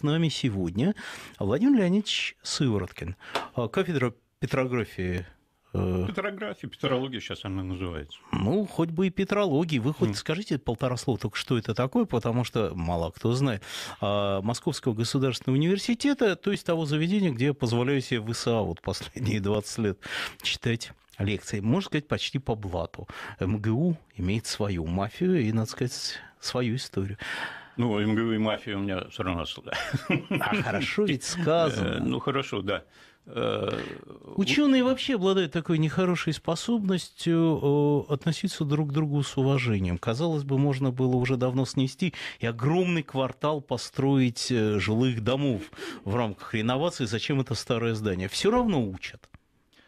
С нами сегодня Владимир Леонидович Сывороткин, э, кафедра петрографии э, Петрография, петрология сейчас она называется. Ну, хоть бы и петрология. Вы хоть mm. скажите полтора слова только, что это такое, потому что мало кто знает. А, Московского государственного университета, то есть того заведения, где я позволяю себе в ИСА вот последние 20 лет читать лекции. Можно сказать, почти по блату. МГУ эм, имеет свою мафию и, надо сказать, свою историю. Ну, МГУ и мафия у меня все равно А хорошо ведь сказано. Э, ну, хорошо, да. Э, Ученые вообще обладают такой нехорошей способностью относиться друг к другу с уважением. Казалось бы, можно было уже давно снести и огромный квартал построить э, жилых домов в рамках реновации. Зачем это старое здание? Все равно учат.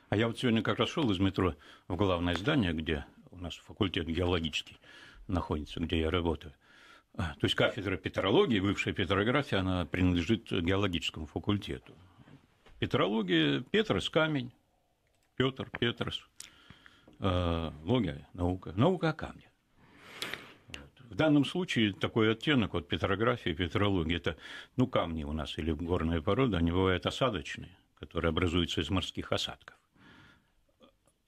А я вот сегодня как раз шел из метро в главное здание, где у нас факультет геологический находится, где я работаю. А, то есть кафедра петрологии, бывшая петрография, она принадлежит геологическому факультету. Петрология, Петрос – камень, Петр, Петрос, а, логия – наука, наука о камне. В данном случае такой оттенок от петрографии и петрологии – это ну, камни у нас или горная порода, они бывают осадочные, которые образуются из морских осадков.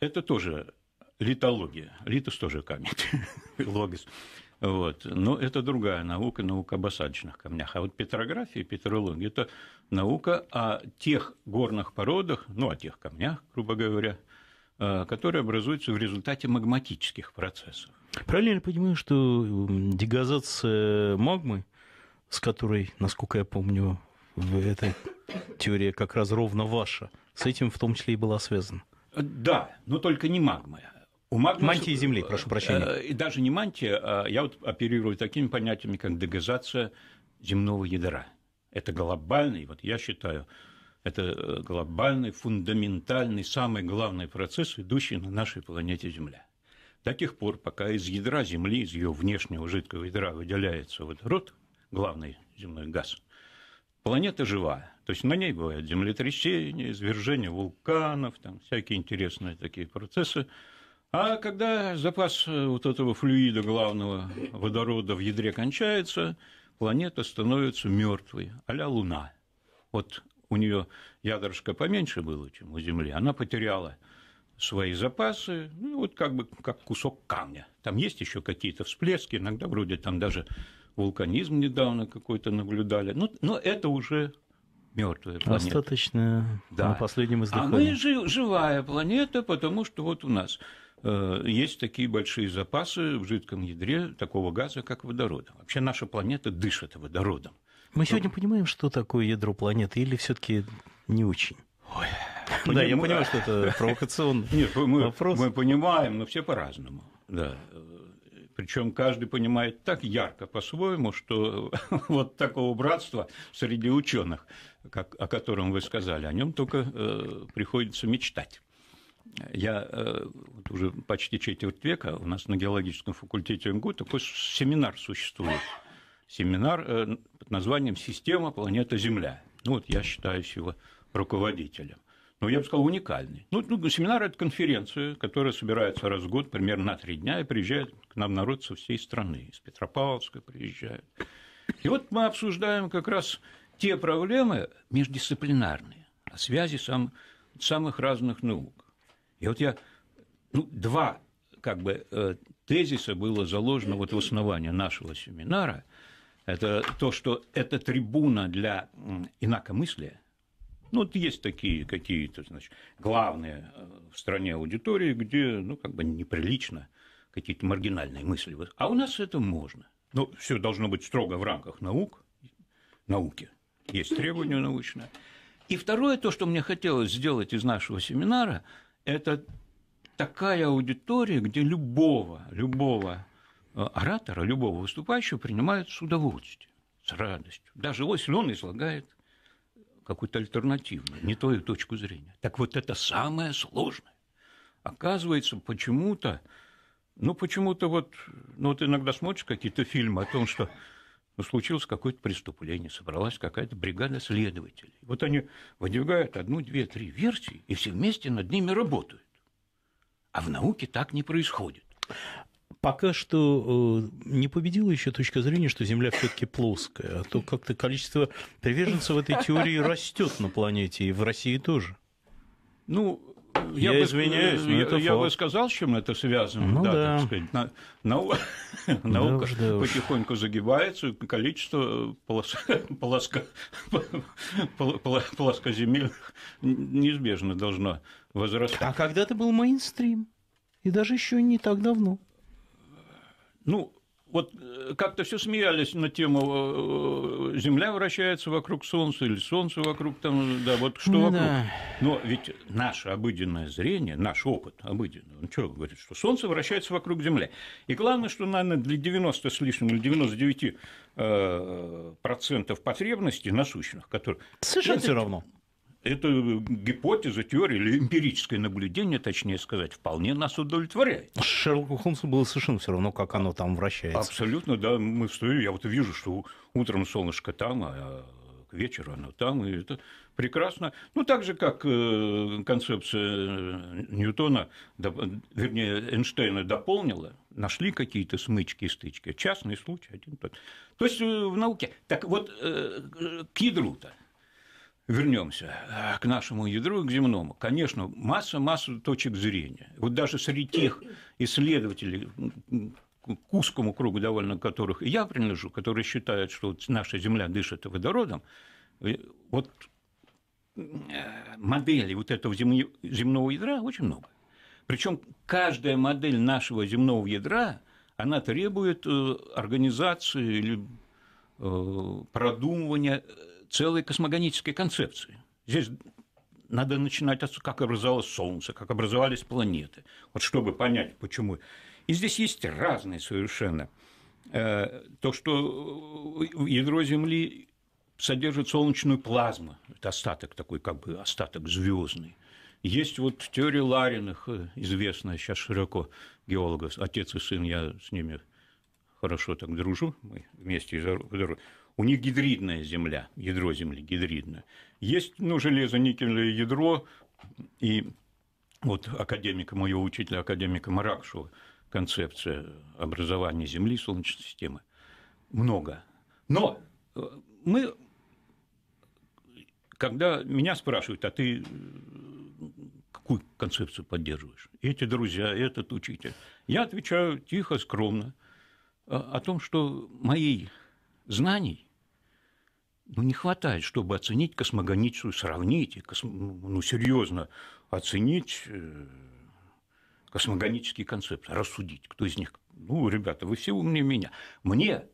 Это тоже литология. Литос тоже камень, логос. Вот. Но ну, это другая наука, наука об осадочных камнях. А вот петрография и петрология – это наука о тех горных породах, ну, о тех камнях, грубо говоря, э, которые образуются в результате магматических процессов. Правильно я понимаю, что дегазация магмы, с которой, насколько я помню, в этой теории как раз ровно ваша, с этим в том числе и была связана? Да, но только не магмы, у Магнус... Мантии Земли, прошу э, прощения. Э, и даже не мантия, а я вот оперирую такими понятиями, как дегазация земного ядра. Это глобальный, вот я считаю, это э, глобальный, фундаментальный, самый главный процесс, идущий на нашей планете Земля. До тех пор, пока из ядра Земли, из ее внешнего жидкого ядра выделяется водород, главный земной газ, планета живая. То есть на ней бывают землетрясения, извержения вулканов, там всякие интересные такие процессы – а когда запас э, вот этого флюида главного водорода в ядре кончается, планета становится мертвой, а Луна. Вот у нее ядрышко поменьше было, чем у Земли. Она потеряла свои запасы, ну, вот как бы как кусок камня. Там есть еще какие-то всплески, иногда вроде там даже вулканизм недавно какой-то наблюдали. Но, ну, но это уже мертвая планета. Остаточная да. на последнем издыхании. А мы жив, живая планета, потому что вот у нас – Э, есть такие большие запасы в жидком ядре такого газа, как водорода. Вообще наша планета дышит водородом. Мы сегодня понимаем, что такое ядро планеты, или все-таки не очень? Ой, да, я понимаю, что это провокационный вопрос. Мы понимаем, но все по-разному. Да. Причем каждый понимает так ярко по-своему, что вот такого братства среди ученых, о котором вы сказали, о нем только э, приходится мечтать. Я э, вот уже почти четверть века у нас на геологическом факультете МГУ такой семинар существует. Семинар э, под названием «Система планета Земля». Ну вот я считаюсь его руководителем. Ну, я бы сказал, уникальный. Ну, ну семинар – это конференция, которая собирается раз в год, примерно на три дня, и приезжает к нам народ со всей страны. Из Петропавловска приезжают. И вот мы обсуждаем как раз те проблемы междисциплинарные, о связи сам, самых разных наук. И вот я, ну, два как бы э, тезиса было заложено вот в основании нашего семинара. Это то, что это трибуна для инакомыслия. Ну, вот есть такие какие-то, значит, главные э, в стране аудитории, где, ну, как бы неприлично какие-то маргинальные мысли. А у нас это можно. Но ну, все должно быть строго в рамках наук, науки. Есть требования научные. И второе, то, что мне хотелось сделать из нашего семинара – это такая аудитория, где любого, любого э, оратора, любого выступающего принимают с удовольствием, с радостью. Даже если он излагает какую-то альтернативную, не твою точку зрения. Так вот это самое сложное. Оказывается, почему-то, ну почему-то вот, ну вот иногда смотришь какие-то фильмы о том, что ну, случилось какое-то преступление, собралась какая-то бригада следователей. Вот они выдвигают одну, две, три версии, и все вместе над ними работают. А в науке так не происходит. Пока что э, не победила еще точка зрения, что Земля все-таки плоская, а то как-то количество приверженцев этой теории растет на планете, и в России тоже. Ну, я, я бы, извиняюсь, но я, это я бы сказал, с чем это связано. Ну, да, да. Так сказать. На, нау... да наука уж, да потихоньку уж. загибается, количество э, полос... полоска... плоскоземельных неизбежно должно возрастать. А когда-то был мейнстрим, и даже еще не так давно. Ну, вот э, как-то все смеялись на тему э, э, Земля вращается вокруг Солнца или Солнце вокруг там, да, вот что ну вокруг. Да. Но ведь наше обыденное зрение, наш опыт обыденный, он что говорит, что Солнце вращается вокруг Земли. И главное, что, наверное, для 90 с лишним или 99 э, процентов потребностей насущных, которые... Совершенно все равно эта э, гипотеза, теория или эмпирическое наблюдение, точнее сказать, вполне нас удовлетворяет. Шерлоку Холмсу было совершенно все равно, как оно там вращается. Абсолютно, да. Мы встаем, я вот вижу, что утром солнышко там, а к вечеру оно там, и это прекрасно. Ну, так же, как э, концепция э, Ньютона, вернее, Эйнштейна дополнила, нашли какие-то смычки и стычки. Частный случай один тот. То есть в науке. Так вот, к ядру-то – вернемся э, к нашему ядру к земному. Конечно, масса-масса точек зрения. Вот даже среди тех исследователей, к узкому кругу довольно которых я принадлежу, которые считают, что вот наша Земля дышит водородом, э, вот э, моделей вот этого земного ядра очень много. Причем каждая модель нашего земного ядра, она требует организации или продумывания целой космогонической концепции. Здесь надо начинать от как образовалось Солнце, как образовались планеты, вот чтобы понять, почему. И здесь есть разные совершенно. Э, то, что ядро Земли содержит солнечную плазму, это остаток такой, как бы остаток звездный. Есть вот теория Лариных, э, известная сейчас широко геологов, отец и сын, я с ними хорошо так дружу, мы вместе у них гидридная земля, ядро земли гидридное. Есть, ну, железо-никелевое ядро, и вот академика, моего учителя, академика Маракшева, концепция образования Земли, Солнечной системы. Много. Но э, мы, когда меня спрашивают, а ты э, какую концепцию поддерживаешь? Эти друзья, этот учитель. Я отвечаю тихо, скромно э, о том, что моей знаний ну, не хватает, чтобы оценить космогоническую, сравнить, ну, серьезно оценить э, космогонический концепт, рассудить, кто из них. Ну, ребята, вы все умнее меня. Мне,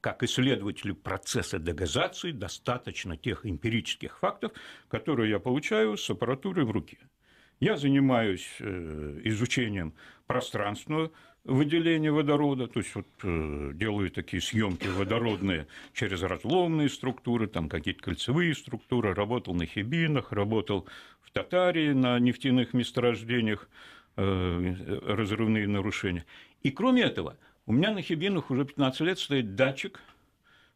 как исследователю процесса дегазации, достаточно тех эмпирических фактов, которые я получаю с аппаратурой в руке. Я занимаюсь э, изучением пространственного выделение водорода, то есть вот, э, делают такие съемки водородные через разломные структуры, там какие-то кольцевые структуры, работал на Хибинах, работал в Татарии на нефтяных месторождениях, э, разрывные нарушения. И кроме этого, у меня на Хибинах уже 15 лет стоит датчик,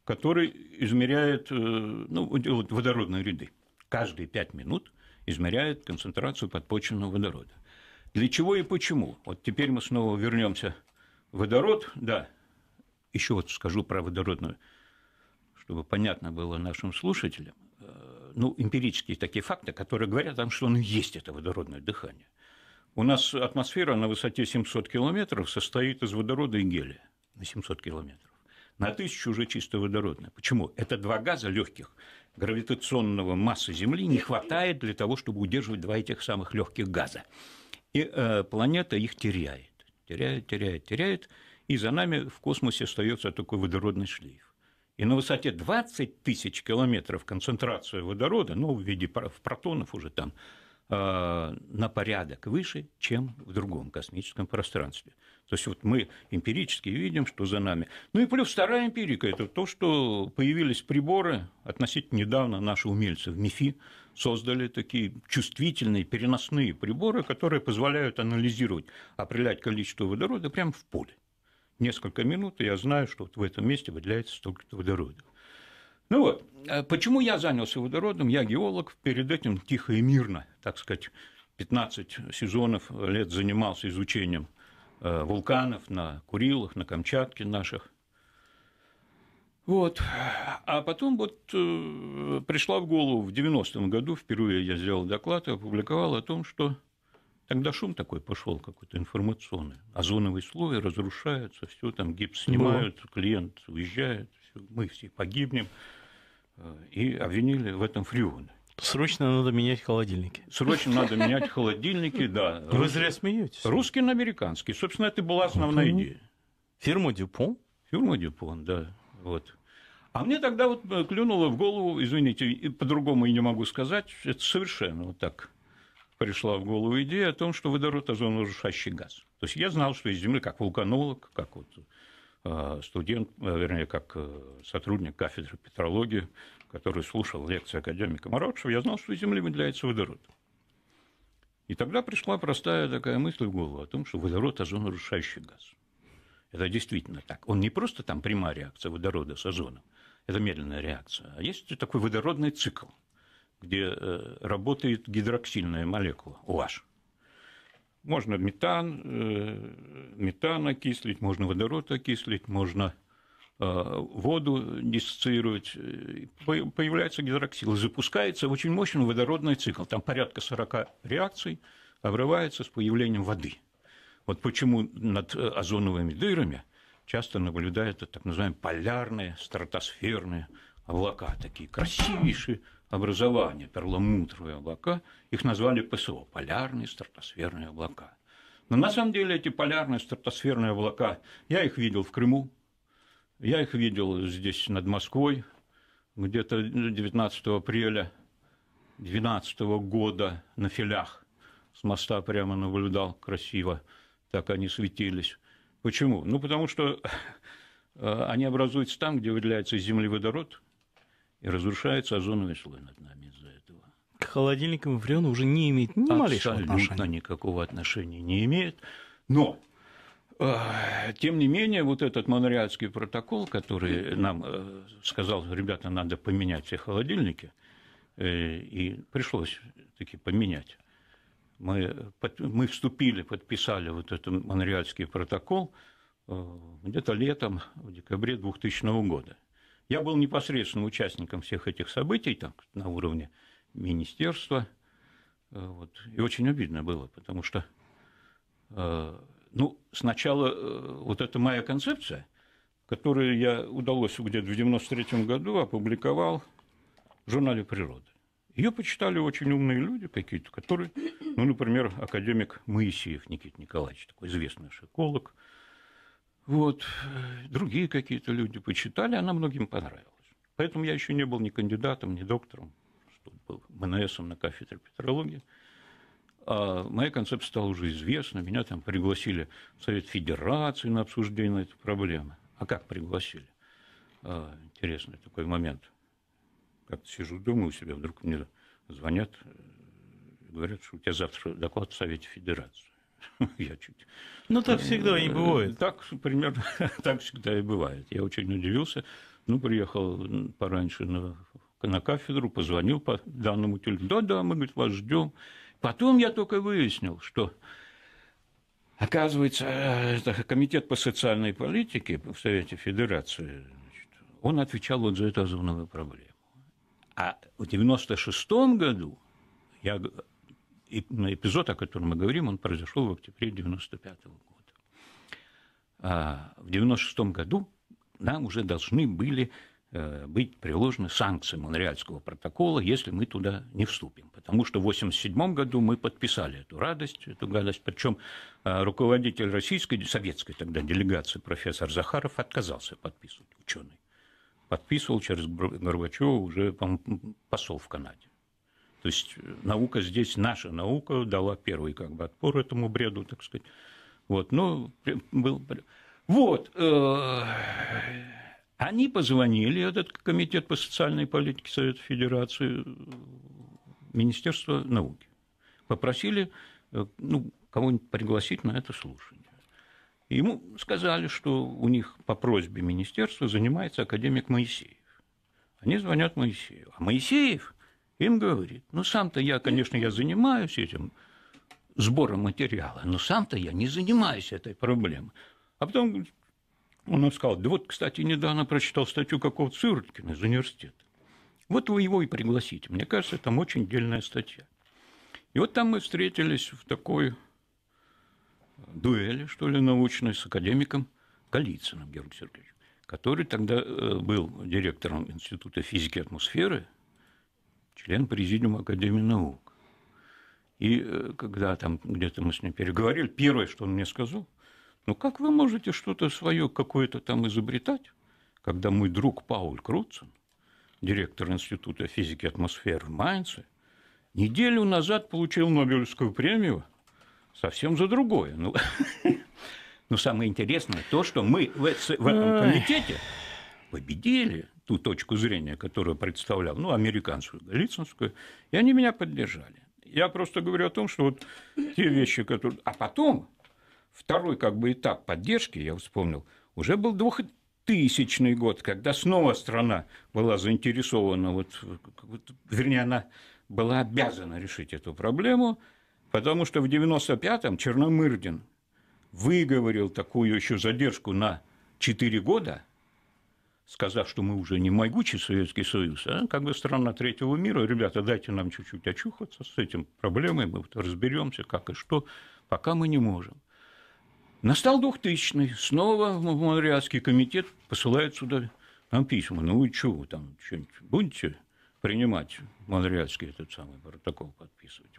который измеряет э, ну, водородные ряды. Каждые 5 минут измеряет концентрацию подпочвенного водорода. Для чего и почему? Вот теперь мы снова вернемся. Водород, да. Еще вот скажу про водородную, чтобы понятно было нашим слушателям. Э, ну, эмпирические такие факты, которые говорят о том, что он есть, это водородное дыхание. У нас атмосфера на высоте 700 километров состоит из водорода и гелия на 700 километров. На тысячу уже чисто водородная. Почему? Это два газа легких. Гравитационного массы Земли не хватает для того, чтобы удерживать два этих самых легких газа. И э, планета их теряет, теряет, теряет, теряет, и за нами в космосе остается такой водородный шлейф. И на высоте 20 тысяч километров концентрация водорода, ну, в виде протонов уже там, э, на порядок выше, чем в другом космическом пространстве. То есть вот мы эмпирически видим, что за нами. Ну и плюс вторая эмпирика – это то, что появились приборы относительно недавно наши умельцы в МИФИ, создали такие чувствительные переносные приборы, которые позволяют анализировать, определять количество водорода прямо в поле. Несколько минут, и я знаю, что вот в этом месте выделяется столько-то водорода. Ну вот, э, почему я занялся водородом? Я геолог, перед этим тихо и мирно, так сказать, 15 сезонов лет занимался изучением э, вулканов на Курилах, на Камчатке наших – вот. А потом вот э, пришла в голову в 90-м году, впервые я сделал доклад и опубликовал о том, что тогда шум такой пошел какой-то информационный. Озоновый слой разрушается, все там гипс ну. снимают, ну. клиент уезжает, всё, мы все погибнем. Э, и обвинили в этом Фриона. Срочно надо менять холодильники. Срочно надо менять холодильники, да. Вы зря смеетесь. Русский на американский. Собственно, это была основная ну. идея. Фирма Дюпон? Фирма Дюпон, да. Вот. А мне тогда вот э, клюнуло в голову, извините, по-другому и не могу сказать, это совершенно вот так пришла в голову идея о том, что водород – озоноразрушающий газ. То есть я знал, что из Земли, как вулканолог, как вот э, студент, э, вернее, как сотрудник кафедры петрологии, который слушал лекции академика Мародшева, я знал, что из Земли выделяется водород. И тогда пришла простая такая мысль в голову о том, что водород – озоноразрушающий газ. Это действительно так. Он не просто там прямая реакция водорода с озоном – это медленная реакция. А есть такой водородный цикл, где э, работает гидроксильная молекула, OH. Можно метан, э, метан окислить, можно водород окислить, можно э, воду диссоциировать. Появляется гидроксил, запускается очень мощный водородный цикл. Там порядка 40 реакций обрывается с появлением воды. Вот почему над озоновыми дырами – часто наблюдают так называемые полярные, стратосферные облака, такие красивейшие образования, перламутровые облака. Их назвали ПСО – полярные стратосферные облака. Но на самом деле эти полярные стратосферные облака, я их видел в Крыму, я их видел здесь над Москвой, где-то 19 апреля 2012 года на филях с моста прямо наблюдал красиво, так они светились. Почему? Ну, потому что э, они образуются там, где выделяется из земли водород, и разрушается озоновый слой над нами из-за этого. К холодильникам и фреону уже не имеет ни малейшего Абсолютно отношения. никакого отношения не имеет. Но, э, тем не менее, вот этот монреальский протокол, который нам э, сказал, ребята, надо поменять все холодильники, и пришлось таки поменять мы, мы вступили, подписали вот этот Монреальский протокол э, где-то летом, в декабре 2000 года. Я был непосредственно участником всех этих событий там, на уровне министерства. Э, вот, и очень обидно было, потому что э, ну, сначала вот эта моя концепция, которую я удалось где-то в 93 году опубликовал в журнале «Природа». Ее почитали очень умные люди какие-то, которые, ну, например, академик Моисеев Никит Николаевич, такой известный шиколог, вот, другие какие-то люди почитали, она многим понравилась. Поэтому я еще не был ни кандидатом, ни доктором, что был МНСом на кафедре петрологии. А моя концепция стала уже известна, меня там пригласили в Совет Федерации на обсуждение этой проблемы. А как пригласили? А, интересный такой момент – как-то сижу дома у себя, вдруг мне звонят, э, говорят, что у тебя завтра доклад в Совете Федерации. Я чуть... Ну, так всегда и бывает. Э, так, примерно, так всегда и бывает. Я очень удивился. Ну, приехал пораньше на, на кафедру, позвонил по данному телефону. Да-да, мы, говорит, вас ждем. Потом я только выяснил, что Оказывается, э, это комитет по социальной политике в Совете Федерации, значит, он отвечал вот за эту озоновую проблему. А в 1996 году я, эпизод, о котором мы говорим, он произошел в октябре 1995 года. А в 1996 году нам уже должны были э, быть приложены санкции Монреальского протокола, если мы туда не вступим. Потому что в 1987 году мы подписали эту радость, эту гадость. Причем э, руководитель российской, советской тогда делегации профессор Захаров отказался подписывать, ученый подписывал через Горбачева уже посол в Канаде. То есть э, наука здесь, наша наука дала первый как бы отпор этому бреду, так сказать. Вот, ну, был... Вот, э, они позвонили, этот комитет по социальной политике Совета Федерации, Министерство науки, попросили э, ну, кого-нибудь пригласить на это слушание. И ему сказали, что у них по просьбе министерства занимается академик Моисеев. Они звонят Моисееву. А Моисеев им говорит, ну сам-то я, конечно, я занимаюсь этим сбором материала, но сам-то я не занимаюсь этой проблемой. А потом он сказал, да вот, кстати, недавно прочитал статью какого-то Сыроткина из университета. Вот вы его и пригласите. Мне кажется, там очень дельная статья. И вот там мы встретились в такой дуэли, что ли, научной с академиком Голицыным Георгием Сергеевичем, который тогда э, был директором Института физики и атмосферы, член Президиума Академии наук. И э, когда там где-то мы с ним переговорили, первое, что он мне сказал, ну как вы можете что-то свое какое-то там изобретать, когда мой друг Пауль Круцен, директор Института физики и атмосферы в Майнце, неделю назад получил Нобелевскую премию – совсем за другое. Ну, но самое интересное то, что мы в, в этом комитете победили ту точку зрения, которую представлял, ну, американскую, галицинскую, и они меня поддержали. Я просто говорю о том, что вот те вещи, которые... А потом второй как бы этап поддержки, я вспомнил, уже был двух тысячный год, когда снова страна была заинтересована, вот, вернее, она была обязана решить эту проблему – Потому что в 95-м Черномырдин выговорил такую еще задержку на 4 года, сказав, что мы уже не могучий Советский Союз, а как бы страна третьего мира, ребята, дайте нам чуть-чуть очухаться с этим проблемой, мы вот разберемся, как и что, пока мы не можем. Настал 2000-й, снова Монреальский комитет посылает сюда нам письма. Ну вы чего, там что-нибудь будете принимать Монреальский этот самый протокол подписывать?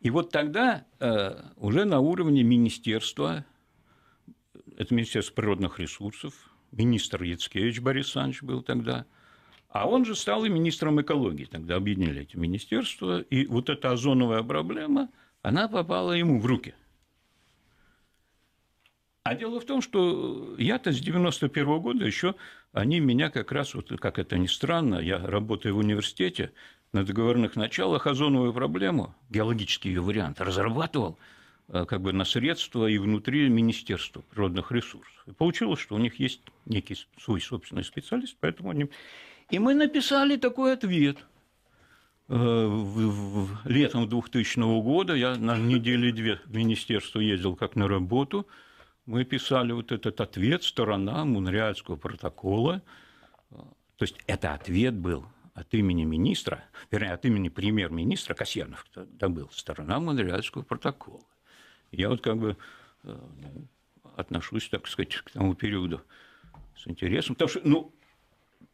И вот тогда э, уже на уровне министерства, это Министерство природных ресурсов, министр Яцкевич Борис Александрович был тогда, а он же стал и министром экологии, тогда объединили эти министерства, и вот эта озоновая проблема, она попала ему в руки. А дело в том, что я-то с 91 -го года еще, они меня как раз, вот как это ни странно, я работаю в университете, на договорных началах озоновую проблему, геологический ее вариант, разрабатывал э, как бы на средства и внутри Министерства природных ресурсов. И получилось, что у них есть некий свой собственный специалист, поэтому они... И мы написали такой ответ э, – в летом 2000 года, я на недели две в министерство ездил как на работу, мы писали вот этот ответ, сторона Мунреальского протокола. Э, то есть это ответ был от имени министра, вернее, от имени премьер-министра Касьянов, там был, сторона Монреальского протокола. Я вот как бы э, ну, отношусь, так сказать, к тому периоду с интересом, потому что, ну,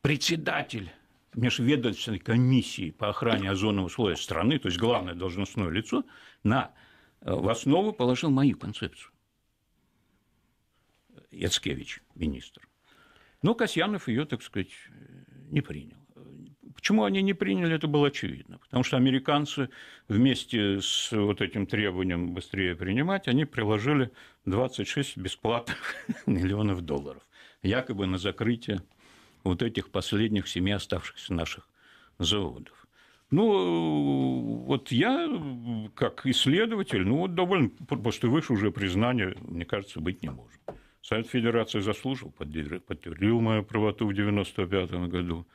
председатель межведомственной комиссии по охране озонового слоя страны, то есть главное должностное лицо, на, э, в основу положил мою концепцию. Яцкевич, министр. Но Касьянов ее, так сказать, э, не принял. Почему они не приняли, это было очевидно. Потому что американцы вместе с вот этим требованием быстрее принимать, они приложили 26 бесплатных миллионов долларов, якобы на закрытие вот этих последних семи оставшихся наших заводов. Ну, вот я, как исследователь, ну, вот довольно, после выше уже признание, мне кажется, быть не может. Совет Федерации заслужил, подтвердил мою правоту в 1995 году.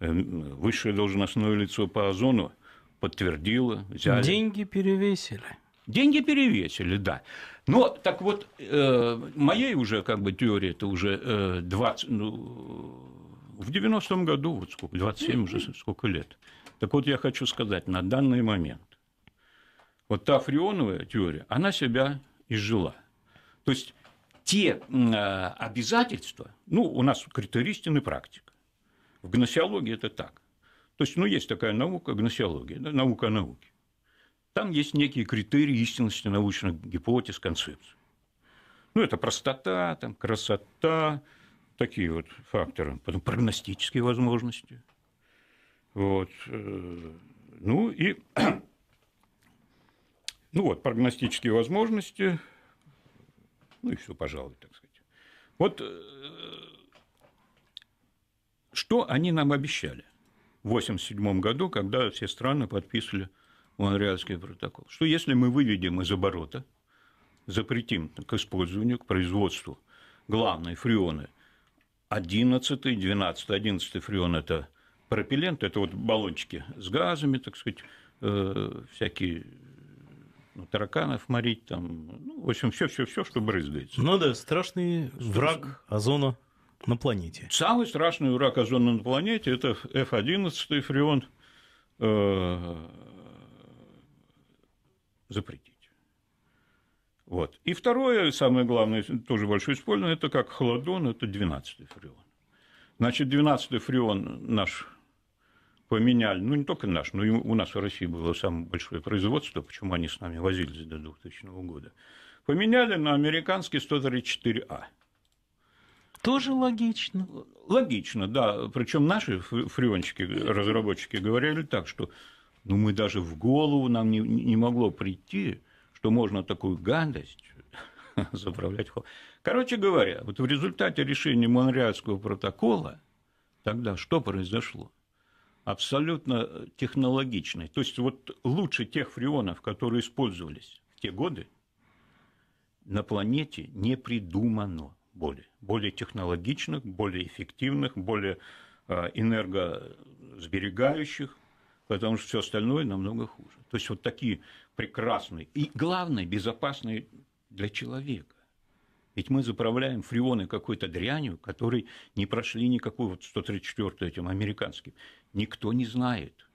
Э, высшее должностное лицо по Озону подтвердило, взяли. Деньги перевесили. Деньги перевесили, да. Но так вот, э, моей уже как бы теории это уже э, 20, ну, в 90-м году, вот сколько, 27 уже сколько лет. Так вот, я хочу сказать, на данный момент, вот та фреоновая теория, она себя изжила. То есть, те э, обязательства, ну, у нас критерий истинный практик, в гносеологии это так. То есть, ну, есть такая наука, гносеология, да, наука о науке. Там есть некие критерии истинности научных гипотез, концепций. Ну, это простота, там, красота, такие вот факторы. Потом прогностические возможности. Вот. Э, ну и ну вот, прогностические возможности, ну и все, пожалуй, так сказать. Вот э, что они нам обещали в 1987 году, когда все страны подписывали Монреальский протокол? Что если мы выведем из оборота, запретим к использованию, к производству главные фреоны 11, 12, 11 фреон – это пропеллент, это вот баллончики с газами, так сказать, э, всякие ну, тараканов морить, там, ну, в общем, все, все, все, что брызгается. Ну да, страшный враг озона на планете? Самый страшный враг озона на планете – это F-11 фреон э, запретить. Вот. И второе, самое главное, тоже большое использование, это как хладон, это 12-й фреон. Значит, 12-й фреон наш поменяли, ну не только наш, но и у нас в России было самое большое производство, почему они с нами возились до 2000 года, поменяли на американский 134А – тоже логично. Логично, да. Причем наши фреончики, разработчики говорили так, что ну, мы даже в голову нам не, не могло прийти, что можно такую гадость заправлять. Короче говоря, вот в результате решения Монреальского протокола тогда что произошло? Абсолютно э, технологичный. То есть вот лучше тех фреонов, которые использовались в те годы, на планете не придумано более, более технологичных, более эффективных, более э, энергосберегающих, потому что все остальное намного хуже. То есть вот такие прекрасные и, главное, безопасные для человека. Ведь мы заправляем фреоны какой-то дрянью, которые не прошли никакой вот 134 этим американским. Никто не знает,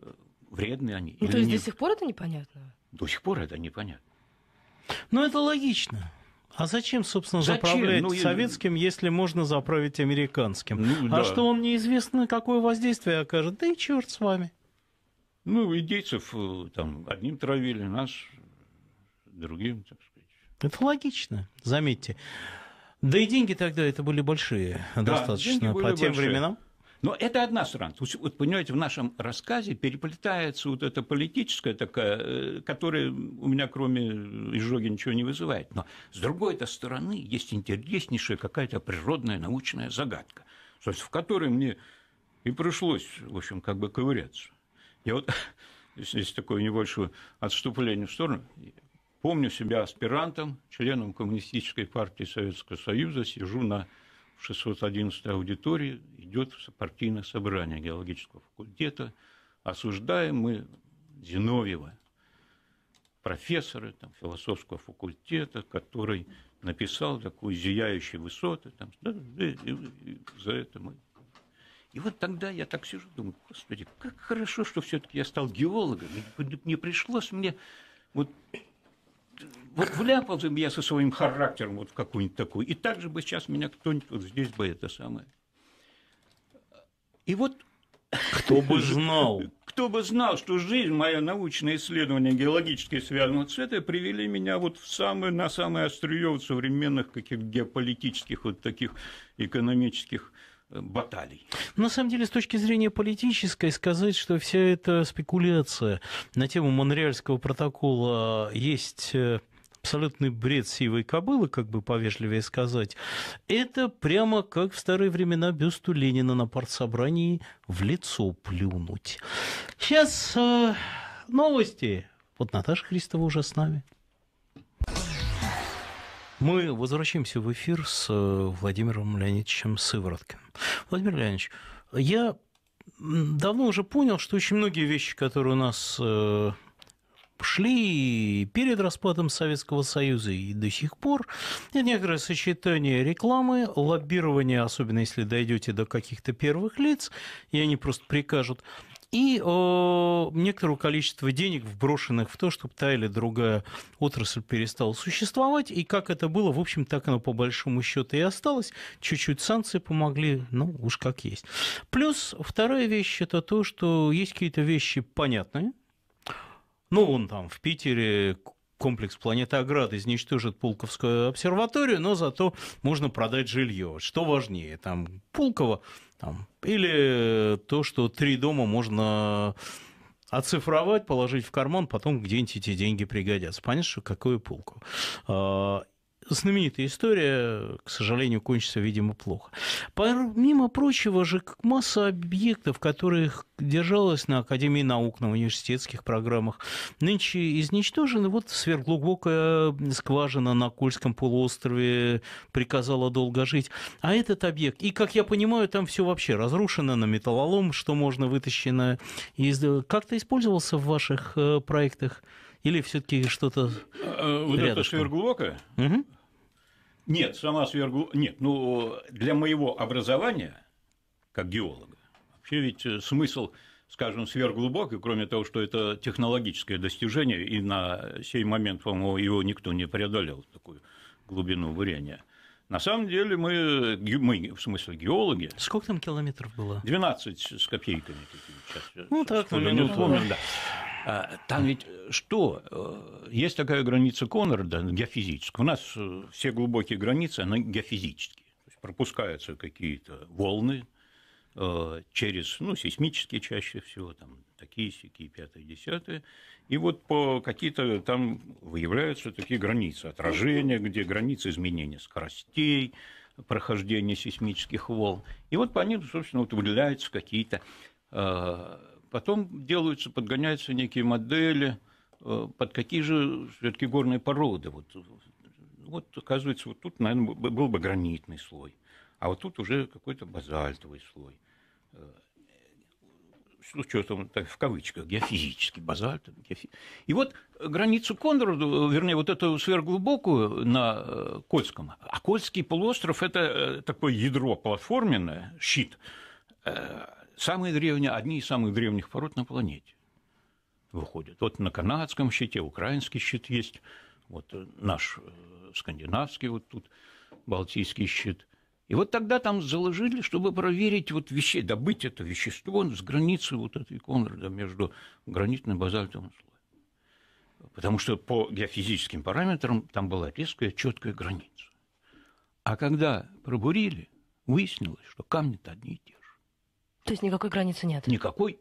э, вредны они. Ну, то есть нет. до сих пор это непонятно? До сих пор это непонятно. Но ну, это логично. А зачем, собственно, зачем? заправлять ну, советским, если можно заправить американским? Ну, а да. что он неизвестно, какое воздействие окажет? Да и черт с вами. Ну, индейцев э, там одним травили, нас другим, так сказать. Это логично, заметьте. Да и деньги тогда это были большие, да, достаточно по тем большие. временам. Но это одна сторона. То есть, вот понимаете, в нашем рассказе переплетается вот эта политическая такая, э, которая у меня кроме э, изжоги ничего не вызывает. Но с другой стороны есть интереснейшая какая-то природная научная загадка, то есть в которой мне и пришлось, в общем, как бы ковыряться. Я вот, здесь такое небольшое отступление в сторону, помню себя аспирантом, членом Коммунистической партии Советского Союза, сижу на в 611 аудитории идет партийное собрание геологического факультета. Осуждаем мы Зиновьева, профессора там, философского факультета, который написал такую зияющие высоты. Там, да, да, и, и за это мы. И вот тогда я так сижу, думаю, господи, как хорошо, что все-таки я стал геологом. Не пришлось мне вот вот вляпался бы я со своим характером вот в какую-нибудь такую, и так же бы сейчас меня кто-нибудь вот здесь бы это самое. И вот... Кто бы знал? Кто бы знал, что жизнь моя, научное исследование геологически связано с этой, привели меня вот в самое, на самое острие современных каких геополитических вот таких экономических Э, баталий. На самом деле, с точки зрения политической, сказать, что вся эта спекуляция на тему Монреальского протокола э, есть э, абсолютный бред сивой кобылы, как бы повежливее сказать, это прямо как в старые времена бюсту Ленина на партсобрании в лицо плюнуть. Сейчас э, новости. Вот Наташа Христова уже с нами. Мы возвращаемся в эфир с э, Владимиром Леонидовичем Сывороткиным. Владимир Леонидович, я давно уже понял, что очень многие вещи, которые у нас э, шли и перед распадом Советского Союза и до сих пор. Это некоторое сочетание рекламы, лоббирования, особенно если дойдете до каких-то первых лиц, и они просто прикажут, и э, некоторого количества денег, вброшенных в то, чтобы та или другая отрасль перестала существовать. И как это было, в общем, так оно по большому счету и осталось. Чуть-чуть санкции помогли, ну уж как есть. Плюс вторая вещь это то, что есть какие-то вещи понятные. Ну, он там в Питере комплекс планеты Аград изничтожит Пулковскую обсерваторию, но зато можно продать жилье. Что важнее, там Пулково там. Или то, что три дома можно оцифровать, положить в карман, потом где-нибудь эти деньги пригодятся. Понятно, что какую пулку. А, знаменитая история, к сожалению, кончится, видимо, плохо. Помимо прочего же, масса объектов, которых держалась на Академии наук, на университетских программах, нынче изничтожены. Вот сверхглубокая скважина на Кольском полуострове приказала долго жить. А этот объект, и, как я понимаю, там все вообще разрушено на металлолом, что можно вытащено. Из... Э, как-то использовался в ваших э, проектах? Или все-таки что-то э, э, Вот рядышком? это сверхглубокое? Угу. Нет, сама сверхглубокая... Нет, ну, для моего образования, как геолога, вообще ведь э, смысл скажем, сверхглубокий, кроме того, что это технологическое достижение, и на сей момент, по-моему, его никто не преодолел, такую глубину бурения. На самом деле мы, мы, в смысле геологи... Сколько там километров было? 12 с копейками. сейчас, ну, так, сейчас, ну, не помню, да. А, там ведь э, что? Э, есть такая граница Конрада геофизическая. У нас э, все глубокие границы, они геофизические. То есть пропускаются какие-то волны через, ну, сейсмические чаще всего, там, такие, сики пятое, десятое. И вот по какие-то там выявляются такие границы отражения, где границы изменения скоростей, прохождения сейсмических волн. И вот по ним, собственно, вот выделяются какие-то Потом делаются, подгоняются некие модели, э, под какие же все-таки горные породы. Вот, вот, оказывается, вот тут, наверное, был бы гранитный слой, а вот тут уже какой-то базальтовый слой. Э, Что там? так, в кавычках, геофизический базальт. Геофи... И вот границу кондора, вернее, вот эту сверхглубокую на э, Кольском, а Кольский полуостров – это такое ядро платформенное, щит, самые древние, одни из самых древних пород на планете выходят. Вот на канадском щите, украинский щит есть, вот э, наш э, скандинавский вот тут, Балтийский щит. И вот тогда там заложили, чтобы проверить вот вещи, добыть это вещество с границы вот этой Конрада между гранитным базальтовым слоем. Потому что по геофизическим параметрам там была резкая, четкая граница. А когда пробурили, выяснилось, что камни-то одни и те же. То есть никакой границы нет? Никакой.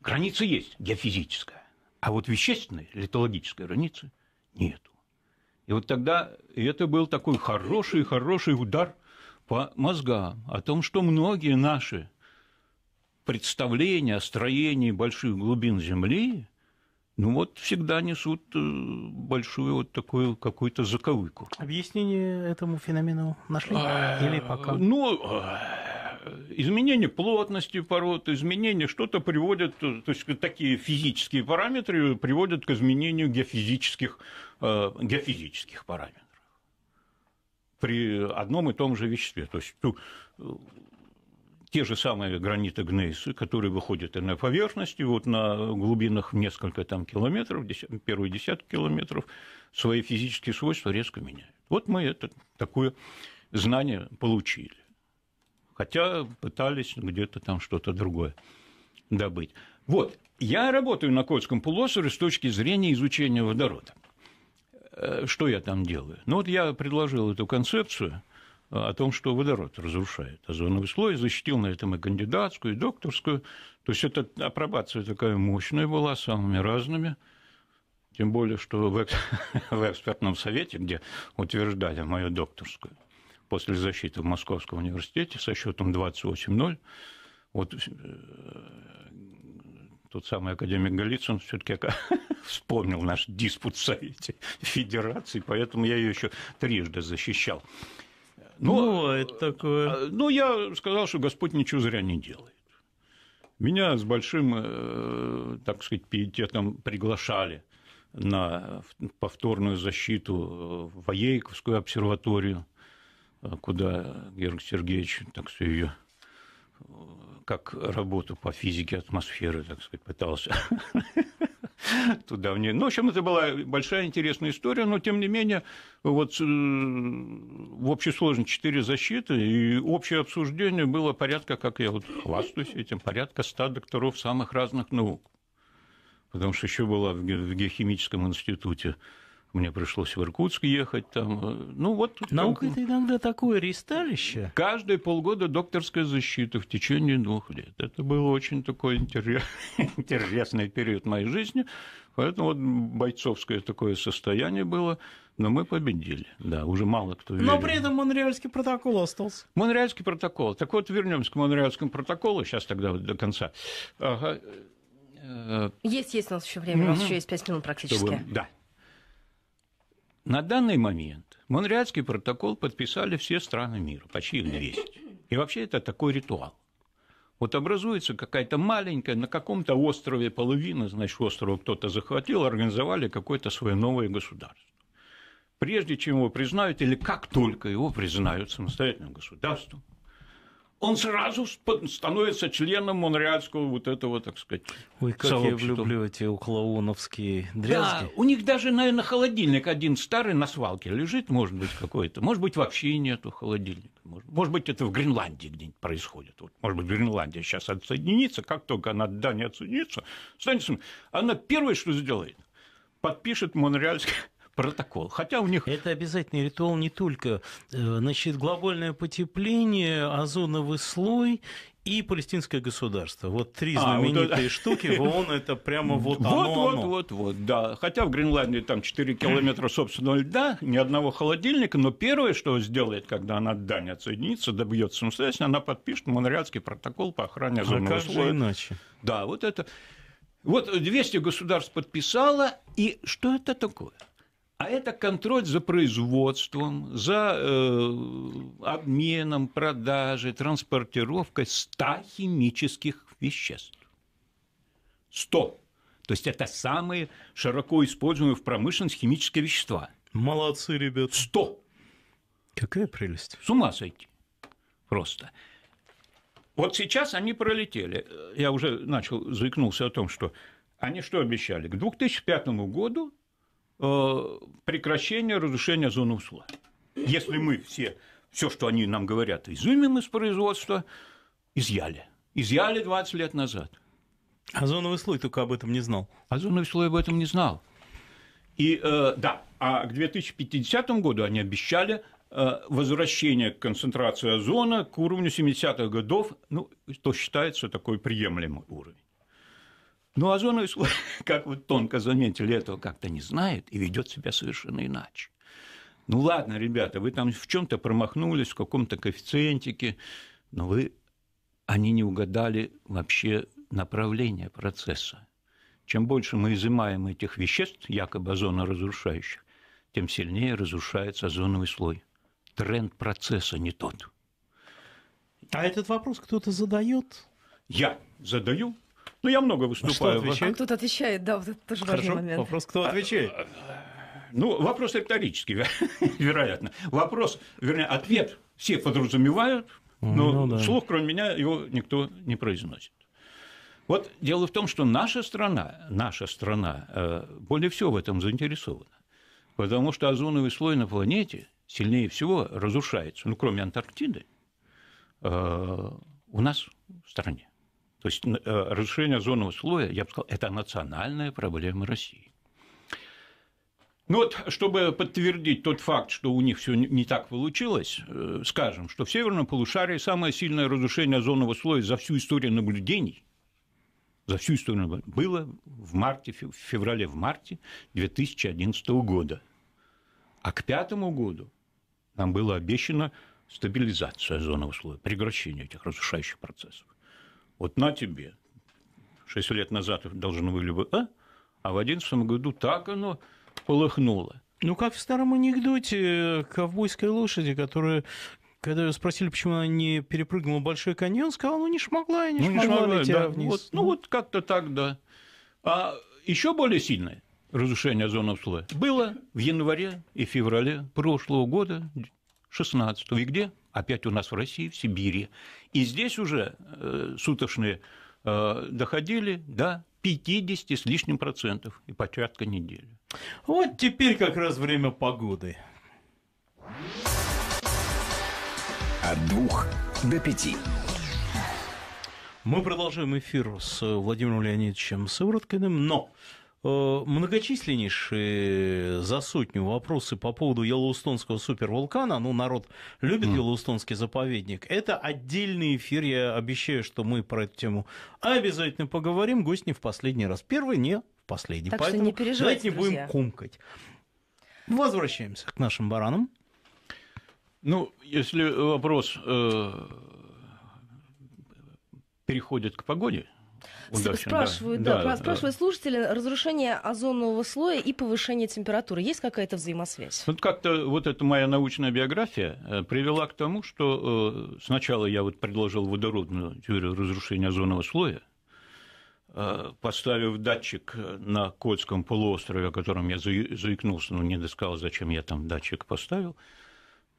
Граница есть геофизическая. А вот вещественной, литологической границы нету. И вот тогда это был такой хороший-хороший удар по мозгам о том, что многие наши представления о строении больших глубин Земли, ну вот всегда несут э, большую вот такую какую-то заковыку. Объяснение этому феномену нашли? Э, или пока? Ну, э, изменение плотности пород, изменение что-то приводит, то есть такие физические параметры приводят к изменению геофизических, э, геофизических параметров при одном и том же веществе. То есть ту, ну, те же самые граниты гнейсы, которые выходят и на поверхности, вот на глубинах в несколько там километров, десят, первые десятки километров, свои физические свойства резко меняют. Вот мы это, такое знание получили. Хотя пытались где-то там что-то другое добыть. Вот, я работаю на Кольском полуострове с точки зрения изучения водорода. Э, что я там делаю? Ну вот я предложил эту концепцию э, о том, что водород разрушает озоновый слой, защитил на этом и кандидатскую, и докторскую. То есть это апробация такая мощная была, самыми разными. Тем более, что в экспертном совете, где утверждали мою докторскую – после защиты в Московском университете со счетом 28-0. Вот э, тот самый академик Голицын все-таки вспомнил наш диспут в Совете Федерации, поэтому я ее еще трижды защищал. Но, ну, ну, это такое. Э, ну, я сказал, что Господь ничего зря не делает. Меня с большим, э, так сказать, пиететом приглашали на повторную защиту в Воейковскую обсерваторию Э, куда Георг Сергеевич так все ее как работу по физике атмосферы, так сказать, пытался туда мне. Ну, в общем, это была большая интересная история, но тем не менее, вот э, в общей сложности четыре защиты, и общее обсуждение было порядка, как я вот хвастаюсь этим, порядка ста докторов самых разных наук. Потому что еще была в геохимическом институте мне пришлось в Иркутск ехать там. Э, ну, вот, э, Наука там... это иногда такое ресталище. Каждые полгода докторская защита в течение двух лет. Это был очень такой интерес... интересный период моей жизни. Поэтому вот бойцовское такое состояние было, но мы победили. Да, уже мало кто верил. Но при этом Монреальский протокол остался. Монреальский протокол. Так вот, вернемся к Монреальскому протоколу. Сейчас тогда вот до конца. Ага. Э, есть, есть у нас еще время. У нас еще есть пять минут практически. Чтобы... Да. На данный момент Монреальский протокол подписали все страны мира, почти их 200. И вообще это такой ритуал. Вот образуется какая-то маленькая, на каком-то острове половина, значит, острова кто-то захватил, организовали какое-то свое новое государство. Прежде чем его признают, или как только его признают самостоятельным государством, он сразу становится членом монреальского вот этого, так сказать, Ой, как сообщества. я люблю эти уклоуновские дрязги. Да, у них даже, наверное, холодильник один старый на свалке лежит, может быть, какой-то. Может быть, вообще нету холодильника. Может, быть, это в Гренландии где-нибудь происходит. Вот, может быть, Гренландия сейчас отсоединится, как только она от не отсоединится, станет, она первое, что сделает, подпишет монреальский протокол. Хотя у них... Это обязательный ритуал не только. Э, значит, глобальное потепление, озоновый слой и палестинское государство. Вот три знаменитые а, вот, штуки в ООН это прямо вот, вот оно. Вот, оно. вот, вот, да. Хотя в Гренландии там 4 километра собственного льда, ни одного холодильника, но первое, что сделает, когда она от Дании отсоединится, добьется самостоятельно, она подпишет Монреальский протокол по охране а озонового а как слоя. Же иначе? Да, вот это. Вот 200 государств подписало, и что это такое? А это контроль за производством, за э, обменом, продажей, транспортировкой 100 химических веществ. 100. То есть это самые широко используемые в промышленности химические вещества. Молодцы, ребят. 100. Какая прелесть. С ума сойти. Просто. Вот сейчас они пролетели. Я уже начал, заикнулся о том, что они что обещали? К 2005 году Э, прекращение разрушения зоны условия. Если мы все, все, что они нам говорят, изымем из производства, изъяли. Изъяли 20 лет назад. Озоновый а слой только об этом не знал. Озоновый а слой об этом не знал. И э, да, а к 2050 году они обещали э, возвращение концентрации озона к уровню 70-х годов, ну, что считается такой приемлемый уровень. Но озоновый слой, как вы тонко заметили, этого как-то не знает и ведет себя совершенно иначе. Ну ладно, ребята, вы там в чем-то промахнулись, в каком-то коэффициентике, но вы, они не угадали вообще направление процесса. Чем больше мы изымаем этих веществ, якобы озоноразрушающих, тем сильнее разрушается озоновый слой. Тренд процесса не тот. А этот вопрос кто-то задает? Я задаю, ну, я много выступаю. Что отвечает? А кто-то отвечает, да, вот это тоже Хорошо. важный момент. Вопрос, кто отвечает? А, а, ну, вопрос риторический, вероятно. Вопрос, вернее, ответ все подразумевают, ну, но ну, да. слух, кроме меня, его никто не произносит. Вот дело в том, что наша страна, наша страна э, более всего в этом заинтересована. Потому что озоновый слой на планете сильнее всего разрушается, ну, кроме Антарктиды, э, у нас в стране. То есть э, разрушение озонового слоя, я бы сказал, это национальная проблема России. Ну вот, чтобы подтвердить тот факт, что у них все не так получилось, э, скажем, что в северном полушарии самое сильное разрушение озонового слоя за всю историю наблюдений за всю историю было в марте, в феврале, в марте 2011 года. А к пятому году нам было обещано стабилизация озонового слоя, прекращение этих разрушающих процессов. Вот на тебе. Шесть лет назад должен был бы, а? А в одиннадцатом году так оно полыхнуло. Ну, как в старом анекдоте э, ковбойской лошади, которая когда ее спросили, почему она не перепрыгнула большой каньон, сказала, ну не шмогла, я не ну, шмогла, не шмогла да, вниз. Вот, ну, ну вот как-то так, да. А еще более сильное разрушение озонного слоя было в январе и феврале прошлого года 16 -го. И где? опять у нас в России, в Сибири. И здесь уже э, суточные э, доходили до 50 с лишним процентов и початка недели. Вот теперь как раз время погоды. От двух до пяти. Мы продолжаем эфир с э, Владимиром Леонидовичем Сывороткиным, но Э, многочисленнейшие за сотню вопросы по поводу Йеллоустонского супервулкана. Ну, народ любит mm. Йеллоустонский заповедник. Это отдельный эфир. Я обещаю, что мы про эту тему обязательно поговорим. Гость не в последний раз. Первый не в последний. Так Поэтому что не переживайте, давайте не будем кумкать. Возвращаемся к нашим баранам. Ну, если вопрос э, переходит к погоде, Ой, спрашивают, да, да, да, спрашивают да. слушатели, разрушение озонового слоя и повышение температуры. Есть какая-то взаимосвязь? Вот как-то вот эта моя научная биография э, привела к тому, что э, сначала я вот предложил водородную теорию разрушения озонового слоя, э, поставив датчик на Кольском полуострове, о котором я заикнулся, но не досказал, зачем я там датчик поставил –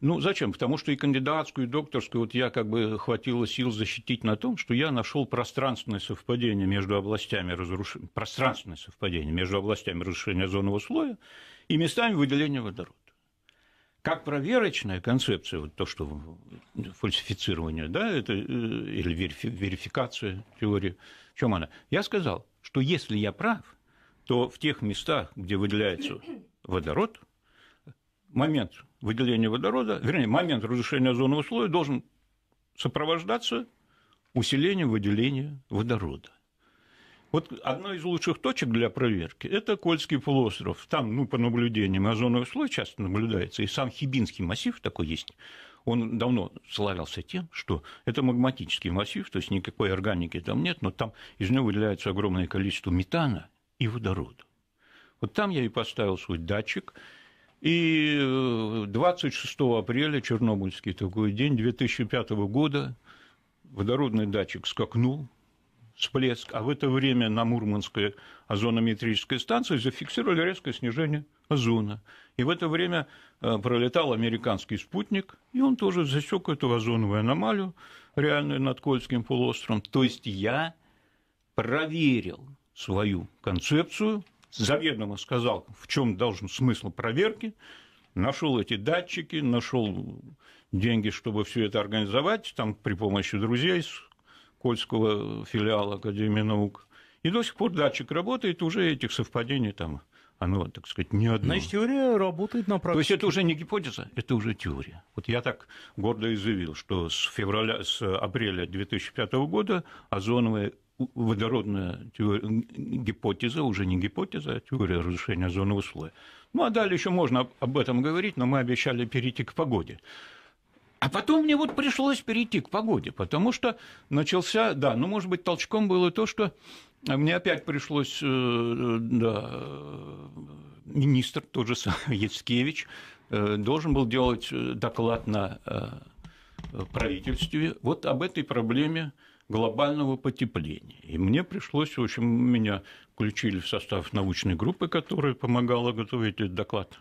ну, зачем? Потому что и кандидатскую, и докторскую вот я как бы хватило сил защитить на том, что я нашел пространственное совпадение между областями разрушения, пространственное совпадение между областями разрушения озонового слоя и местами выделения водорода. Как проверочная концепция, вот то, что фальсифицирование, да, это, э, или верификация теории, в чем она? Я сказал, что если я прав, то в тех местах, где выделяется водород, момент выделения водорода, вернее, момент разрушения озонового слоя должен сопровождаться усилением выделения водорода. Вот одна из лучших точек для проверки – это Кольский полуостров. Там, ну, по наблюдениям, озоновый слой часто наблюдается, и сам Хибинский массив такой есть. Он давно славился тем, что это магматический массив, то есть никакой органики там нет, но там из него выделяется огромное количество метана и водорода. Вот там я и поставил свой датчик – и 26 э, апреля, Чернобыльский такой день, 2005 года, водородный датчик скакнул, всплеск, а в это время на Мурманской озонометрической станции зафиксировали резкое снижение озона. И в это время э, пролетал американский спутник, и он тоже засек эту озоновую аномалию, реальную над Кольским полуостровом. То есть я проверил свою концепцию заведомо сказал, в чем должен смысл проверки, нашел эти датчики, нашел деньги, чтобы все это организовать, там при помощи друзей с Кольского филиала Академии наук. И до сих пор датчик работает, уже этих совпадений там, оно, так сказать, не одно. Значит, теория работает на практике. То есть это уже не гипотеза, это уже теория. Вот я так гордо и заявил, что с, февраля, с апреля 2005 года озоновая водородная теория, гипотеза, уже не гипотеза, а теория разрушения зоны услоя. Ну, а далее еще можно об этом говорить, но мы обещали перейти к погоде. А потом мне вот пришлось перейти к погоде, потому что начался, да, ну, может быть, толчком было то, что мне опять пришлось, э, да, министр, тот же самый Яцкевич, э, должен был делать э, доклад на правительстве вот об этой проблеме глобального потепления. И мне пришлось, в общем, меня включили в состав научной группы, которая помогала готовить этот доклад.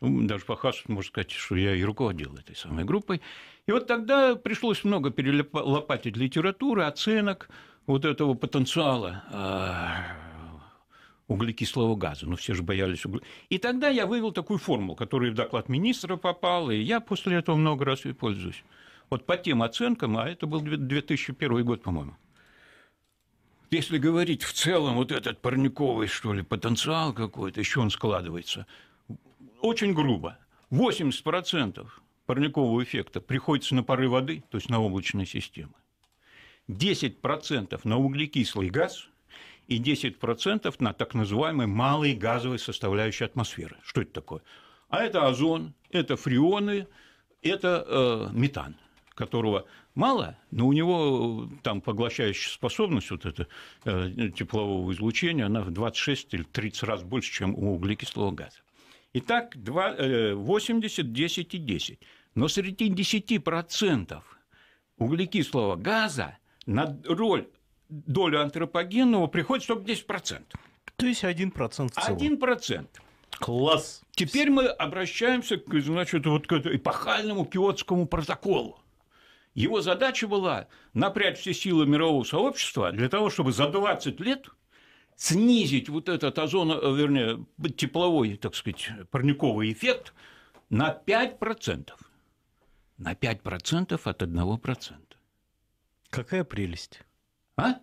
Ну, даже по хасу можно сказать, что я и руководил этой самой группой. И вот тогда пришлось много перелопатить литературы, оценок вот этого потенциала а, углекислого газа. Но ну, все же боялись угля... И тогда я вывел такую формулу, которая в доклад министра попала, и я после этого много раз ее пользуюсь. Вот по тем оценкам, а это был 2001 год, по-моему. Если говорить в целом, вот этот парниковый, что ли, потенциал какой-то, еще он складывается, очень грубо. 80% парникового эффекта приходится на пары воды, то есть на облачные системы. 10% на углекислый газ и 10% на так называемый малые газовые составляющие атмосферы. Что это такое? А это озон, это фреоны, это э, метан – которого мало, но у него э, там поглощающая способность вот это э, ну, теплового излучения, она в 26 или 30 раз больше, чем у углекислого газа. Итак, 80, 10 э, и 10. Но среди 10% углекислого газа на роль, долю антропогенного приходит только 10%. То есть 1% в целом. 1%. Класс. Теперь мы обращаемся к, значит, вот к эпохальному киотскому протоколу. Его задача была напрячь все силы мирового сообщества для того, чтобы за 20 лет снизить вот этот озон, э, вернее, тепловой, так сказать, парниковый эффект на 5%. На 5% от 1%. Какая прелесть. А?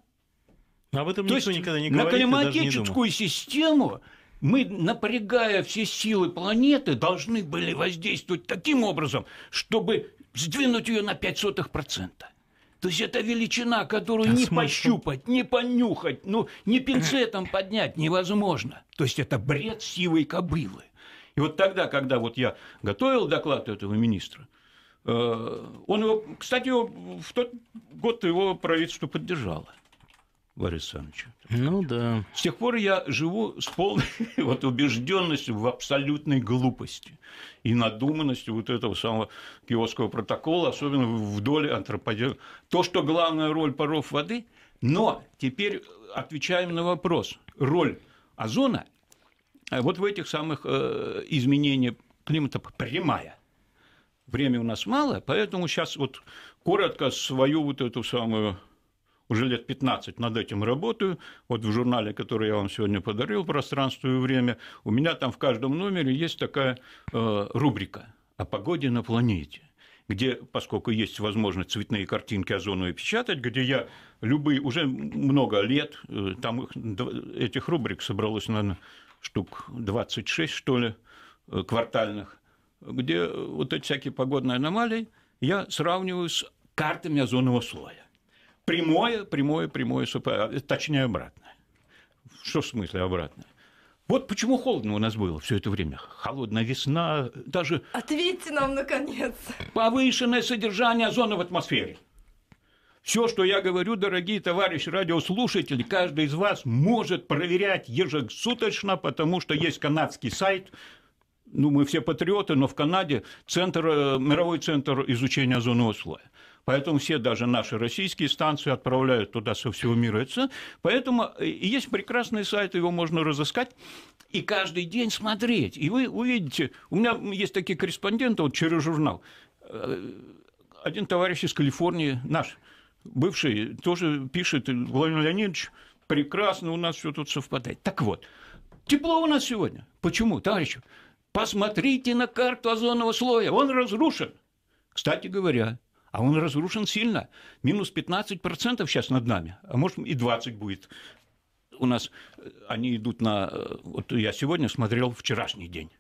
Об этом То никто есть никогда не говорит. На климатическую систему мы, напрягая все силы планеты, должны были воздействовать таким образом, чтобы сдвинуть ее на 5 сотых процента. То есть это величина, которую а не смысл? пощупать, не понюхать, ну, не пинцетом поднять невозможно. То есть это бред сивой кобылы. И вот тогда, когда вот я готовил доклад этого министра, э, он его, кстати, в тот год его правительство поддержало. Бориса Александровича. Ну да. С тех пор я живу с полной вот, убежденностью в абсолютной глупости и надуманности вот этого самого киосского протокола, особенно в доле антропогена. То, что главная роль паров воды, но теперь отвечаем на вопрос. Роль озона э, вот в этих самых э, изменениях климата прямая. Времени у нас мало, поэтому сейчас вот коротко свою вот эту самую уже лет 15 над этим работаю. Вот в журнале, который я вам сегодня подарил, «Пространство и время», у меня там в каждом номере есть такая э, рубрика о погоде на планете где, поскольку есть возможность цветные картинки озону и печатать, где я любые, уже много лет, э, там этих рубрик собралось, наверное, штук 26, что ли, э, квартальных, где вот эти всякие погодные аномалии я сравниваю с картами озонового слоя. Прямое, прямое, прямое, точнее обратное. Что в смысле обратное? Вот почему холодно у нас было все это время. Холодная весна, даже... Ответьте нам, наконец. Повышенное содержание озона в атмосфере. Все, что я говорю, дорогие товарищи радиослушатели, каждый из вас может проверять ежесуточно, потому что есть канадский сайт, ну, мы все патриоты, но в Канаде центр, э, мировой центр изучения озонового слоя. Поэтому все даже наши российские станции отправляют туда со всего мира это. Поэтому э, есть прекрасный сайт, его можно разыскать и каждый день смотреть. И вы увидите, у меня есть такие корреспонденты вот через журнал. Э, один товарищ из Калифорнии, наш бывший, тоже пишет, Владимир Леонидович, прекрасно у нас все тут совпадает. Так вот, тепло у нас сегодня. Почему, товарищи? Посмотрите на карту озонного слоя, он разрушен. Кстати говоря, а он разрушен сильно. Минус 15% сейчас над нами, а может и 20 будет. У нас э, они идут на... Э, вот я сегодня смотрел вчерашний день.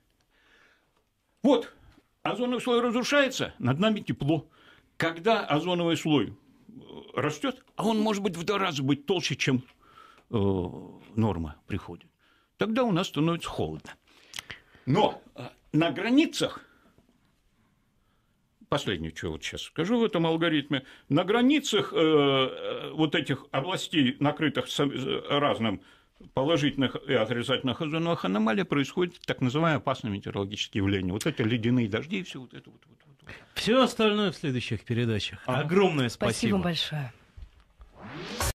Вот, озоновый слой разрушается, над нами тепло. Когда озоновый слой э, растет, а он может быть в два раза быть толще, чем э, норма приходит, тогда у нас становится холодно. Но на границах последнее, что вот сейчас скажу в этом алгоритме, на границах э, э, вот этих областей, накрытых э, разным положительных и отрицательных озоновых аномалий происходит так называемые опасные метеорологические явления. Вот эти ледяные дожди и все вот это вот. вот, вот. Все остальное в следующих передачах. А. Огромное спасибо. Спасибо большое.